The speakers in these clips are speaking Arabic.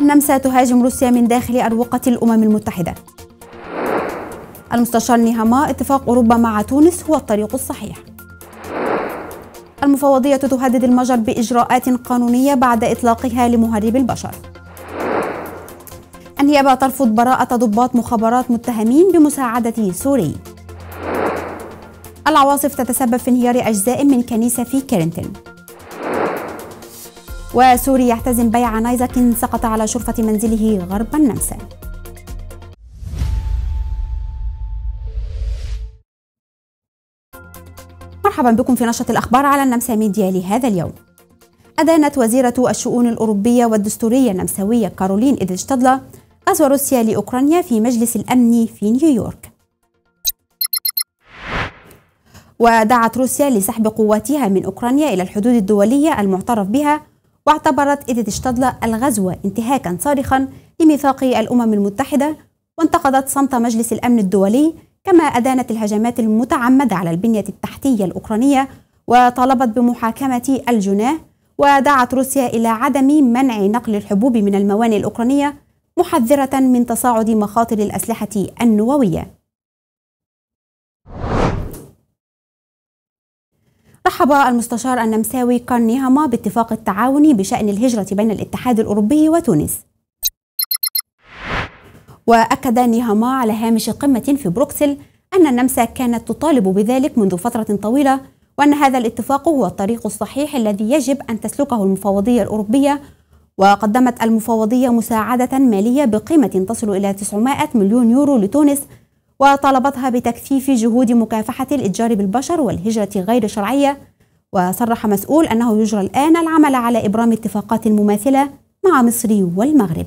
النمسا تهاجم روسيا من داخل أروقة الأمم المتحدة المستشار نيهاما اتفاق أوروبا مع تونس هو الطريق الصحيح المفوضية تهدد المجر بإجراءات قانونية بعد إطلاقها لمهرب البشر النيابة ترفض براءة ضباط مخابرات متهمين بمساعدة سوري العواصف تتسبب في انهيار أجزاء من كنيسة في كيرنتن وسوري يحتزم بيع نايزك سقط على شرفة منزله غرب النمسا مرحبا بكم في نشرة الأخبار على النمسا ميديا لهذا اليوم أدانت وزيرة الشؤون الأوروبية والدستورية النمساوية كارولين إدشتادلا غزو روسيا لأوكرانيا في مجلس الأمن في نيويورك ودعت روسيا لسحب قواتها من أوكرانيا إلى الحدود الدولية المعترف بها واعتبرت إديت شتادلا الغزو انتهاكا صارخا لميثاق الأمم المتحدة وانتقدت صمت مجلس الأمن الدولي كما أدانت الهجمات المتعمدة على البنية التحتية الأوكرانية وطالبت بمحاكمة الجناه ودعت روسيا إلى عدم منع نقل الحبوب من الموانئ الأوكرانية محذرة من تصاعد مخاطر الأسلحة النووية رحب المستشار النمساوي كارنيهاما باتفاق التعاون بشأن الهجرة بين الاتحاد الأوروبي وتونس وأكد نيهاما على هامش قمة في بروكسل أن النمسا كانت تطالب بذلك منذ فترة طويلة وأن هذا الاتفاق هو الطريق الصحيح الذي يجب أن تسلكه المفوضية الأوروبية وقدمت المفوضية مساعدة مالية بقيمة تصل إلى 900 مليون يورو لتونس وطالبتها بتكثيف جهود مكافحة الإتجار بالبشر والهجرة غير شرعية وصرح مسؤول أنه يجرى الآن العمل على إبرام اتفاقات مماثلة مع مصر والمغرب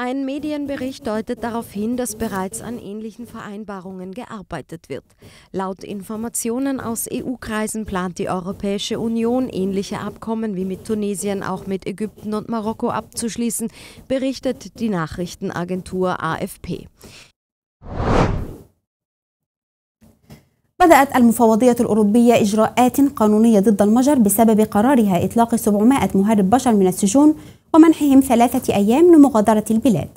Ein Medienbericht deutet darauf hin, dass bereits an ähnlichen Vereinbarungen gearbeitet wird. Laut Informationen aus EU-Kreisen plant die Europäische Union, ähnliche Abkommen wie mit Tunesien auch mit Ägypten und Marokko abzuschließen, berichtet die Nachrichtenagentur AFP. بدأت المفوضية الأوروبية إجراءات قانونية ضد المجر بسبب قرارها إطلاق 700 مهرب بشر من السجون ومنحهم ثلاثة أيام لمغادرة البلاد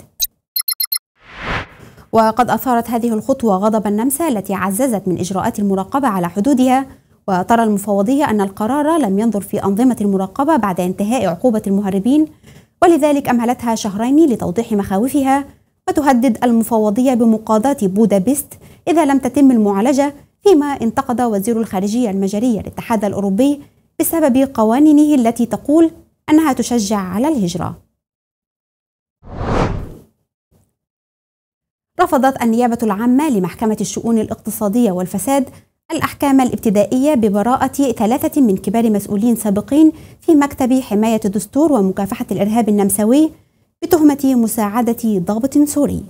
وقد أثارت هذه الخطوة غضب النمسا التي عززت من إجراءات المراقبة على حدودها وترى المفوضية أن القرار لم ينظر في أنظمة المراقبة بعد انتهاء عقوبة المهربين ولذلك أمهلتها شهرين لتوضيح مخاوفها وتهدد المفوضية بمقاضاة بودابست إذا لم تتم المعالجة فيما انتقد وزير الخارجية المجرية الاتحاد الأوروبي بسبب قوانينه التي تقول أنها تشجع على الهجرة رفضت النيابة العامة لمحكمة الشؤون الاقتصادية والفساد الأحكام الابتدائية ببراءة ثلاثة من كبار مسؤولين سابقين في مكتب حماية الدستور ومكافحة الإرهاب النمساوي بتهمة مساعدة ضابط سوري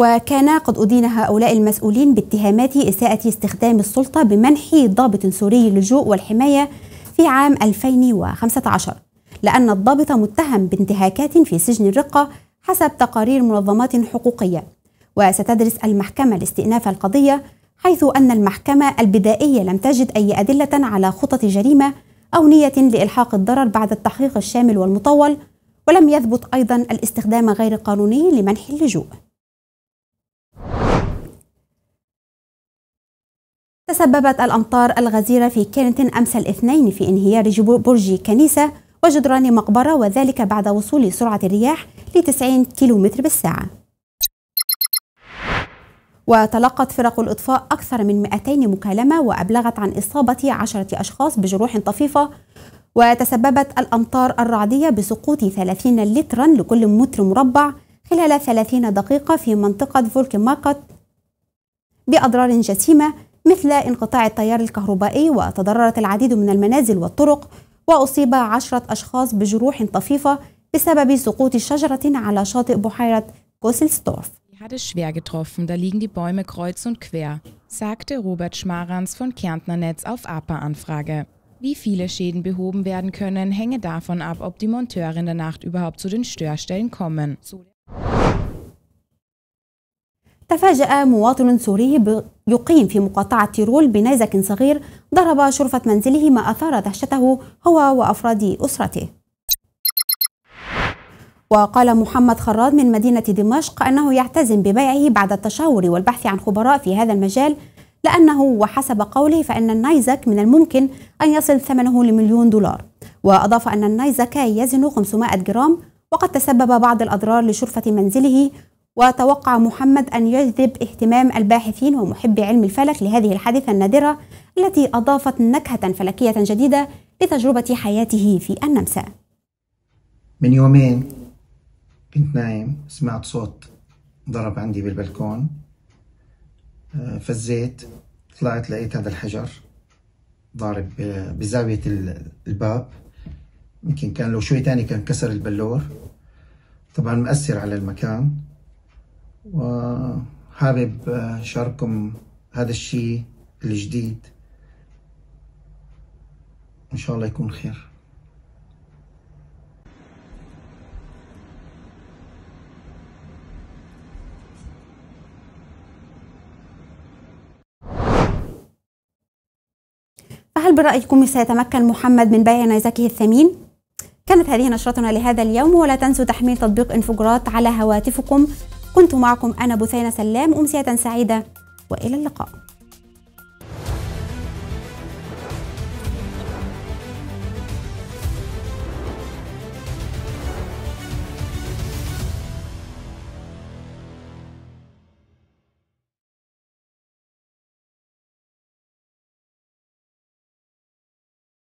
وكان قد أدين هؤلاء المسؤولين باتهامات إساءة استخدام السلطة بمنح ضابط سوري اللجوء والحماية في عام 2015 لأن الضابط متهم بانتهاكات في سجن الرقة حسب تقارير منظمات حقوقية وستدرس المحكمة لاستئناف القضية حيث أن المحكمة البدائية لم تجد أي أدلة على خطط جريمة أو نية لإلحاق الضرر بعد التحقيق الشامل والمطول ولم يثبت أيضا الاستخدام غير القانوني لمنح اللجوء تسببت الأمطار الغزيرة في كيرنتون أمس الاثنين في انهيار برج كنيسة وجدران مقبرة وذلك بعد وصول سرعة الرياح ل 90 كيلومتر بالساعة وتلقت فرق الإطفاء أكثر من 200 مكالمة وأبلغت عن إصابة 10 أشخاص بجروح طفيفة وتسببت الأمطار الرعدية بسقوط 30 لترا لكل متر مربع خلال 30 دقيقة في منطقة فولكماكت بأضرار جسيمة مثل انقطاع التيار الكهربائي وتضررت العديد من المنازل والطرق وأصيب عشرة أشخاص بجروح طفيفة بسبب سقوط شجرة على شاطئ بحيرة كوسلسدورف. hat es schwer getroffen, da liegen die Bäume kreuz und quer, sagte Robert Schmarans von Kärntner Netz auf APA-Anfrage. Wie viele Schäden behoben werden können, hänge davon ab, ob die Monteure in der Nacht überhaupt zu den Störstellen kommen. تفاجأ مواطن سوري يقيم في مقاطعة تيرول بنيزك صغير ضرب شرفة منزله ما أثار دهشته هو وأفراد أسرته وقال محمد خراد من مدينة دمشق أنه يعتزم ببيعه بعد التشاور والبحث عن خبراء في هذا المجال لأنه وحسب قوله فإن النيزك من الممكن أن يصل ثمنه لمليون دولار وأضاف أن النيزك يزن 500 جرام وقد تسبب بعض الأضرار لشرفة منزله وتوقع محمد أن يجذب اهتمام الباحثين ومحبي علم الفلك لهذه الحادثة النادرة التي أضافت نكهة فلكية جديدة لتجربة حياته في النمسا من يومين كنت نايم سمعت صوت ضرب عندي بالبلكون آه، فزيت طلعت لقيت هذا الحجر ضارب بزاوية الباب يمكن كان لو شوي تاني كان كسر البلور طبعا مأثر على المكان وحابب أشارككم هذا الشيء الجديد إن شاء الله يكون خير فهل برأيكم سيتمكن محمد من بيع نيزكه الثمين؟ كانت هذه نشرتنا لهذا اليوم ولا تنسوا تحميل تطبيق انفجرات على هواتفكم كنت معكم أنا بثينة سلام أمسية سعيدة وإلى اللقاء